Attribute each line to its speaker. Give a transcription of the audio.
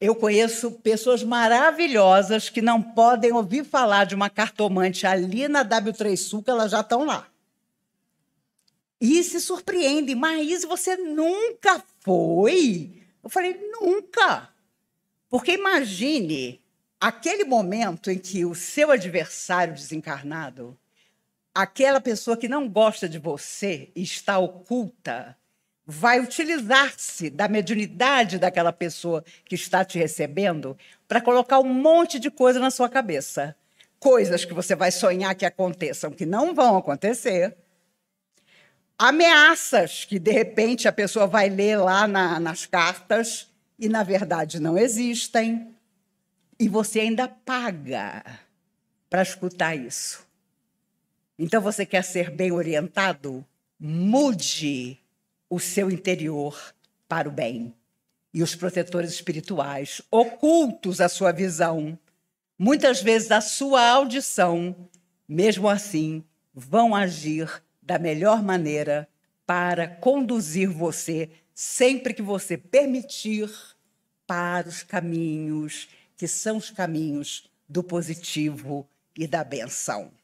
Speaker 1: Eu conheço pessoas maravilhosas que não podem ouvir falar de uma cartomante ali na W3 Sul, que elas já estão lá. E se surpreendem, Maís, você nunca foi? Eu falei, nunca. Porque imagine aquele momento em que o seu adversário desencarnado, aquela pessoa que não gosta de você e está oculta, vai utilizar-se da mediunidade daquela pessoa que está te recebendo para colocar um monte de coisa na sua cabeça. Coisas que você vai sonhar que aconteçam, que não vão acontecer. Ameaças que, de repente, a pessoa vai ler lá na, nas cartas e, na verdade, não existem. E você ainda paga para escutar isso. Então, você quer ser bem orientado? Mude o seu interior para o bem. E os protetores espirituais, ocultos à sua visão, muitas vezes à sua audição, mesmo assim, vão agir da melhor maneira para conduzir você, sempre que você permitir, para os caminhos que são os caminhos do positivo e da benção.